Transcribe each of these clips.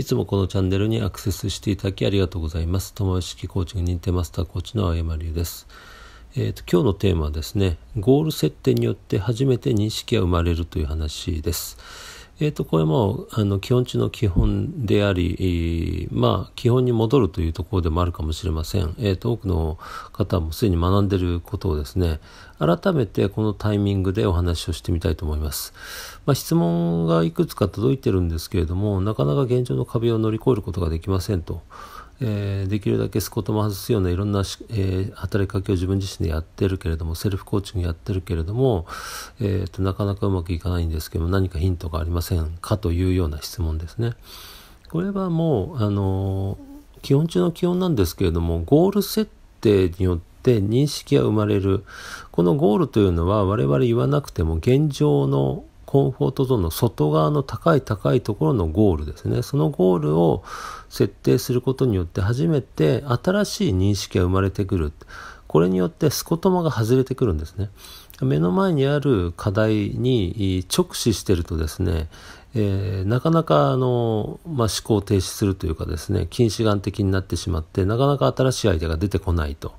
いつもこのチャンネルにアクセスしていただきありがとうございます。友よ式コーチング認定マスターコーチの青山龍です。えーと今日のテーマはですね、ゴール設定によって初めて認識が生まれるという話です。えー、とこれもあの基本中の基本であり、えー、まあ、基本に戻るというところでもあるかもしれません、えー、と多くの方もすでに学んでいることをですね改めてこのタイミングでお話をしてみたいと思います、まあ、質問がいくつか届いてるんですけれどもなかなか現状の壁を乗り越えることができませんと。えー、できるだけスコットも外すようないろんな、えー、働きかけを自分自身でやってるけれどもセルフコーチングやってるけれども、えーと、なかなかうまくいかないんですけど何かヒントがありませんかというような質問ですね。これはもうあの基本中の基本なんですけれどもゴール設定によって認識が生まれるこのゴールというのは我々言わなくても現状のコンフォートゾーンの外側の高い高いところのゴールですね。そのゴールを設定することによって初めて新しい認識が生まれてくる。これによってスコトマが外れてくるんですね。目の前にある課題に直視してるとですね、えー、なかなかあの、まあ、思考停止するというかですね近視眼的になってしまってなかなか新しいアイデアが出てこないと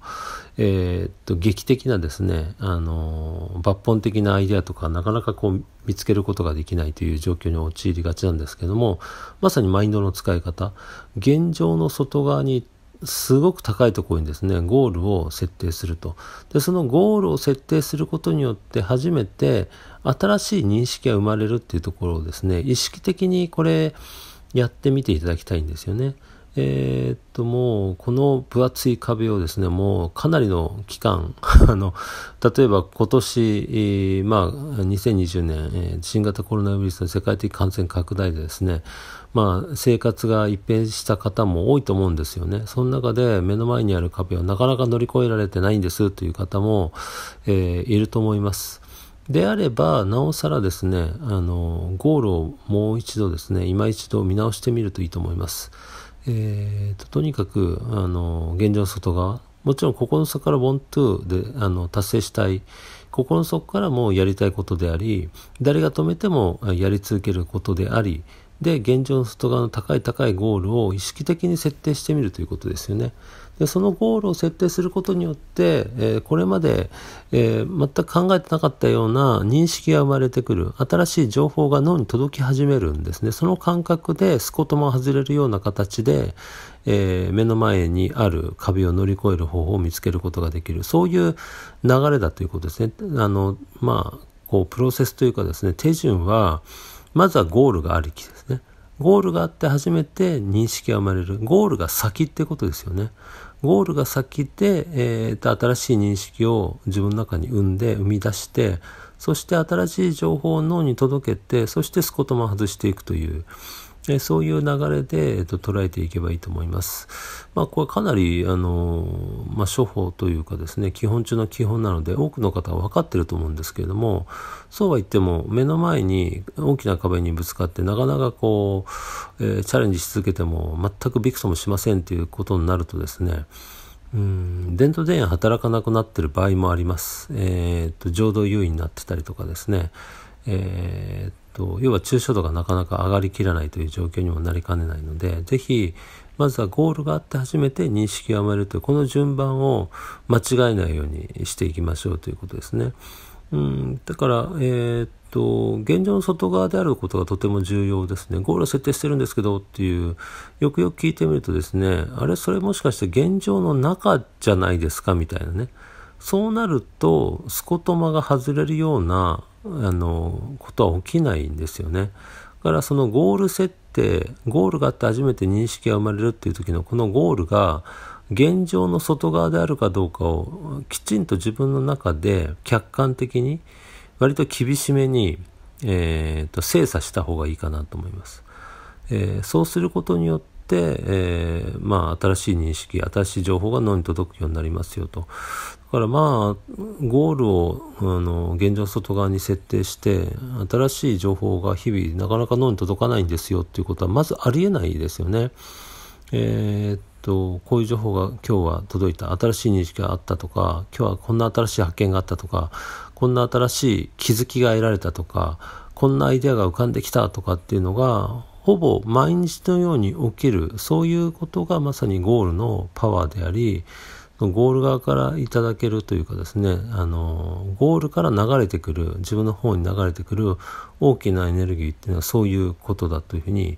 えー、っと劇的なですね、あの抜本的なアイデアとかなかなかこう見つけることができないという状況に陥りがちなんですけどもまさにマインドの使い方現状の外側にすごく高いところにですねゴールを設定するとでそのゴールを設定することによって初めて新しい認識が生まれるっていうところをですね意識的にこれやってみていただきたいんですよね。えー、っと、もう、この分厚い壁をですね、もうかなりの期間、あの、例えば今年、えー、まあ、2020年、えー、新型コロナウイルスの世界的感染拡大でですね、まあ、生活が一変した方も多いと思うんですよね。その中で目の前にある壁をなかなか乗り越えられてないんですという方も、えー、いると思います。であれば、なおさらですね、あの、ゴールをもう一度ですね、今一度見直してみるといいと思います。えーと、ととにかくあの現状の外側もちろんここの底からボントゥであの達成したいここの底からもやりたいことであり誰が止めてもやり続けることでありで現状の外側の高い高いゴールを意識的に設定してみるということですよねでそのゴールを設定することによって、えー、これまで、えー、全く考えてなかったような認識が生まれてくる新しい情報が脳に届き始めるんですねその感覚でスコトマを外れるような形で、えー、目の前にある壁を乗り越える方法を見つけることができるそういう流れだということですねあのまあこうプロセスというかですね手順はまずはゴールがありきですねゴールがあって初めて認識が生まれるゴールが先ってことですよねゴールが先で、えー、新しい認識を自分の中に生んで生み出してそして新しい情報を脳に届けてそしてスコトマン外していくというえそういう流れで、えー、と捉えていけばいいと思います。まあ、これかなり、あのまあ、処方というかですね、基本中の基本なので、多くの方は分かってると思うんですけれども、そうは言っても、目の前に大きな壁にぶつかって、なかなかこう、えー、チャレンジし続けても、全くびくともしませんということになるとですね、うん伝統電源働かなくなってる場合もあります。えっ、と、浄土優位になってたりとかですね、えー、と要は抽象度がなかなか上がりきらないという状況にもなりかねないので是非まずはゴールがあって初めて認識をやめるというこの順番を間違えないようにしていきましょうということですね。うん、だから、えー、っと、現状の外側であることがとても重要ですね。ゴールを設定してるんですけどっていう、よくよく聞いてみるとですね、あれ、それもしかして現状の中じゃないですかみたいなね。そうなると、スコトマが外れるようなあのことは起きないんですよね。だからそのゴール設定ゴールがあって初めて認識が生まれるっていう時のこのゴールが現状の外側であるかどうかをきちんと自分の中で客観的に割と厳しめに、えーと、精査した方がいいかなと思います。えー、そうすることによっ、えー、まあ、新しい認識、新しい情報が脳に届くようになりますよと。だからまあ、ゴールを、あの、現状外側に設定して、新しい情報が日々なかなか脳に届かないんですよっていうことは、まずありえないですよね。えー、っと、こういう情報が今日は届いた、新しい認識があったとか、今日はこんな新しい発見があったとか、こんな新しい気づきが得られたとか、こんなアイデアが浮かんできたとかっていうのが、ほぼ毎日のように起きる、そういうことがまさにゴールのパワーであり、ゴール側からいただけるというかですね、あの、ゴールから流れてくる、自分の方に流れてくる大きなエネルギーっていうのはそういうことだというふうに、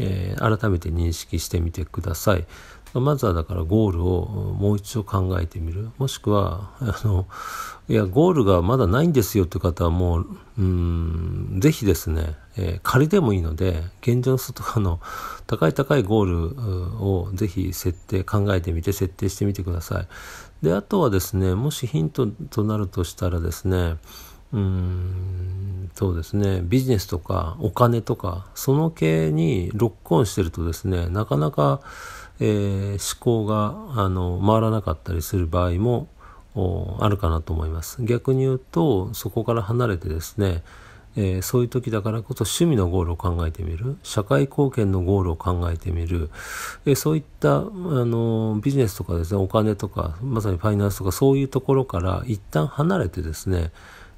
えー、改めて認識してみてください。まずはだからゴールをもう一度考えてみる。もしくは、あの、いや、ゴールがまだないんですよという方はもう、うん、ぜひですね、えー、仮でもいいので、現状の外側の高い高いゴールをぜひ設定、考えてみて設定してみてください。で、あとはですね、もしヒントとなるとしたらですね、うーん、そうですね、ビジネスとかお金とか、その系にロックオンしてるとですね、なかなか、えー、思考があの回らなかったりする場合もあるかなと思います。逆に言うと、そこから離れてですね、えー、そういう時だからこそ趣味のゴールを考えてみる社会貢献のゴールを考えてみる、えー、そういったあのビジネスとかですねお金とかまさにファイナンスとかそういうところから一旦離れてですね、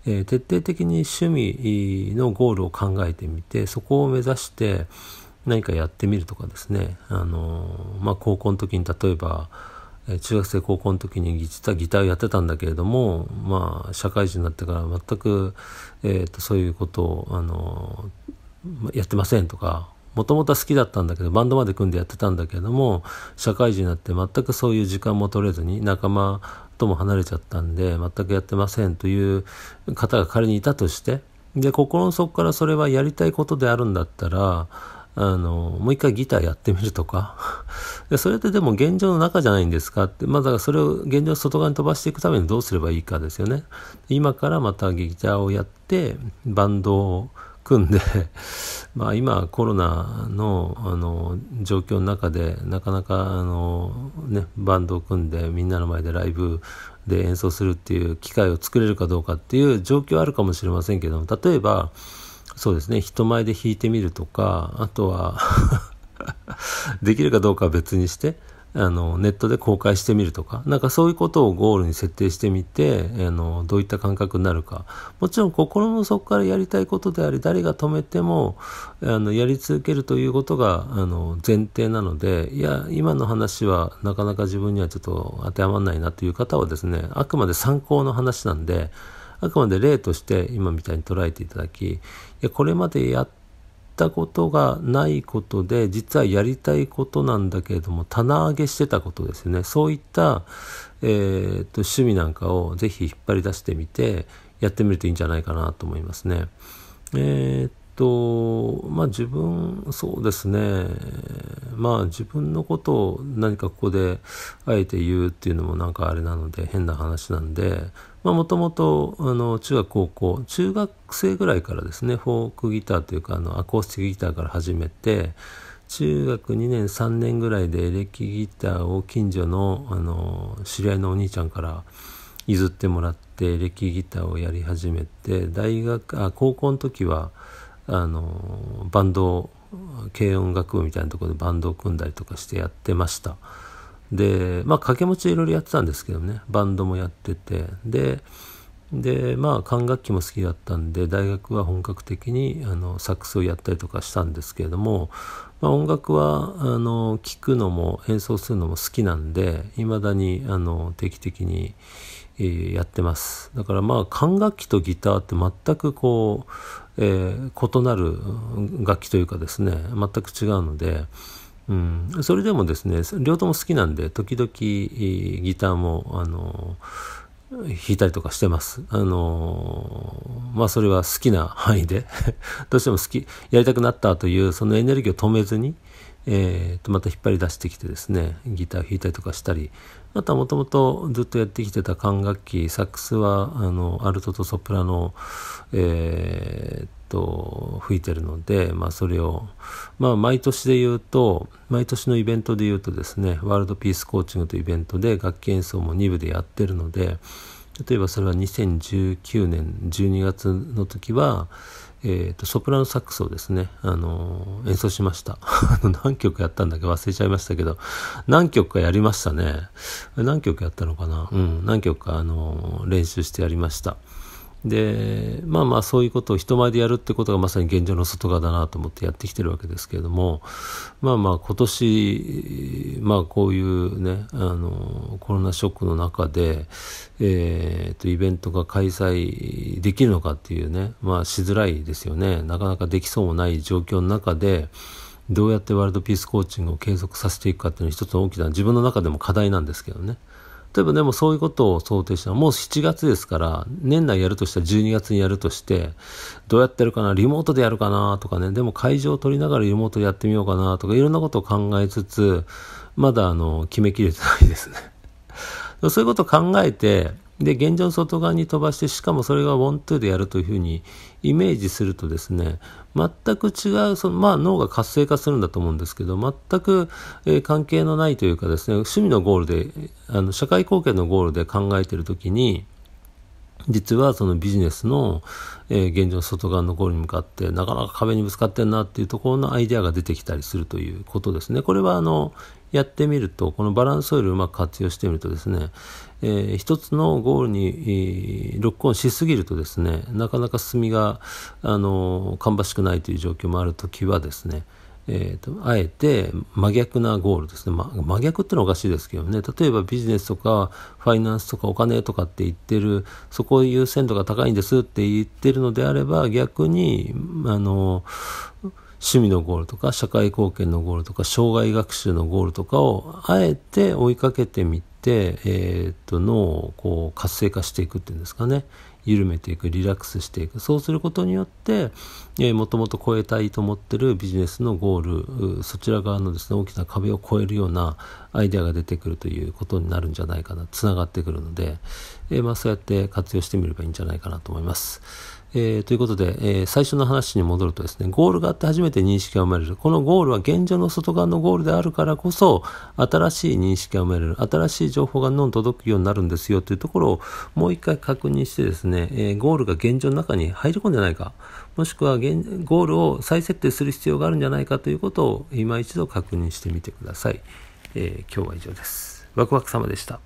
えー、徹底的に趣味のゴールを考えてみてそこを目指して何かやってみるとかですねあの、まあ、高校の時に例えば中学生高校の時にギターをやってたんだけれども、まあ、社会人になってから全く、えー、とそういうことをあのやってませんとかもともとは好きだったんだけどバンドまで組んでやってたんだけれども社会人になって全くそういう時間も取れずに仲間とも離れちゃったんで全くやってませんという方が仮にいたとしてで心の底からそれはやりたいことであるんだったらあの、もう一回ギターやってみるとか。でそれってでも現状の中じゃないんですかって、まあだからそれを現状外側に飛ばしていくためにどうすればいいかですよね。今からまたギターをやって、バンドを組んで、まあ今コロナの、あの、状況の中で、なかなか、あの、ね、バンドを組んで、みんなの前でライブで演奏するっていう機会を作れるかどうかっていう状況あるかもしれませんけども、例えば、そうですね人前で弾いてみるとかあとは できるかどうかは別にしてあのネットで公開してみるとかなんかそういうことをゴールに設定してみてあのどういった感覚になるかもちろん心の底からやりたいことであり誰が止めてもあのやり続けるということがあの前提なのでいや今の話はなかなか自分にはちょっと当てはまらないなという方はですねあくまで参考の話なんで。あくまで例として今みたいに捉えていただき、これまでやったことがないことで、実はやりたいことなんだけれども、棚上げしてたことですね。そういった、えー、と趣味なんかをぜひ引っ張り出してみて、やってみるといいんじゃないかなと思いますね。えーとまあ自分そうですねまあ自分のことを何かここであえて言うっていうのもなんかあれなので変な話なんでまあ、もともと、あの、中学、高校、中学生ぐらいからですね、フォークギターというか、あの、アコースティックギターから始めて、中学2年、3年ぐらいでエレキギターを近所の、あの、知り合いのお兄ちゃんから譲ってもらって、エレキギターをやり始めて、大学、あ、高校の時は、あの、バンド、軽音楽部みたいなところでバンドを組んだりとかしてやってました。で、まあ、掛け持ちいろいろやってたんですけどね、バンドもやってて、で、で、まあ、管楽器も好きだったんで、大学は本格的に、あの、サックスをやったりとかしたんですけれども、まあ、音楽は、あの、聴くのも演奏するのも好きなんで、いまだに、あの、定期的に、えー、やってます。だから、まあ、管楽器とギターって全くこう、えー、異なる楽器というかですね、全く違うので、うん、それでもですね両方も好きなんで時々ギターもあの弾いたりとかしてます。あのまあそれは好きな範囲で どうしても好きやりたくなったというそのエネルギーを止めずに、えー、とまた引っ張り出してきてですねギター弾いたりとかしたりあとはもともとずっとやってきてた管楽器サックスはあのアルトとソプラノ、えーと吹いてるので、まあ、それを、まあ、毎年で言うと毎年のイベントで言うとですねワールドピースコーチングというイベントで楽器演奏も2部でやってるので例えばそれは2019年12月の時は、えーと、ソプラノサックスをですね、あの演奏しました 何曲やったんだっけ忘れちゃいましたけど何曲かやりましたね何曲やったのかなうん何曲か、あの練習してやりました。でまあまあそういうことを人前でやるってことがまさに現状の外側だなと思ってやってきてるわけですけれどもまあまあ今年まあこういうねあのコロナショックの中で、えーと、とイベントが開催できるのかっていうねまあしづらいですよねなかなかできそうもない状況の中でどうやってワールドピースコーチングを継続させていくかっていうのは一つの大きな自分の中でも課題なんですけどね。例えばでもそういうことを想定したら、もう7月ですから、年内やるとしたら12月にやるとして、どうやってるかな、リモートでやるかなとかね、でも会場を取りながらリモートでやってみようかなとか、いろんなことを考えつつ、まだあの、決めきれてないですね。そういうことを考えて、で現状外側に飛ばしてしかもそれがワントゥーでやるというふうにイメージするとですね全く違うその、まあ、脳が活性化するんだと思うんですけど全く、えー、関係のないというかですね趣味のゴールであの社会貢献のゴールで考えてる時に実はそのビジネスの、えー、現状の外側のゴールに向かってなかなか壁にぶつかってんなっていうところのアイデアが出てきたりするということですね。これはあのやってみるとこのバランスオイルをうまく活用してみるとですね、えー、一つのゴールに、えー、ロックオンしすぎるとですねなかなか進みが、あのー、芳しくないという状況もある時はですね、えーと、あえて真逆なゴールですね、ま、真逆ってのはおかしいですけどね例えばビジネスとかファイナンスとかお金とかって言ってるそこ優先度が高いんですって言ってるのであれば逆にあの趣味のゴールとか社会貢献のゴールとか障害学習のゴールとかをあえて追いかけてみて、えー、っと脳をこう活性化していくっていうんですかね緩めていくリラックスしていくそうすることによって、えもともと超えたいと思ってるビジネスのゴールそちら側のですね大きな壁を超えるようなアイデアが出てくるということになるんじゃないかなつながってくるので、えー、まあ、そうやって活用してみればいいんじゃないかなと思います。えー、ということで、えー、最初の話に戻るとですね、ゴールがあって初めて認識が生まれる。このゴールは現状の外側のゴールであるからこそ、新しい認識が生まれる。新しい情報が脳ん届くようになるんですよというところをもう一回確認してですね、えー、ゴールが現状の中に入り込んでないか、もしくはゴールを再設定する必要があるんじゃないかということを今一度確認してみてください。え今日は以上です。ワクワク様でした。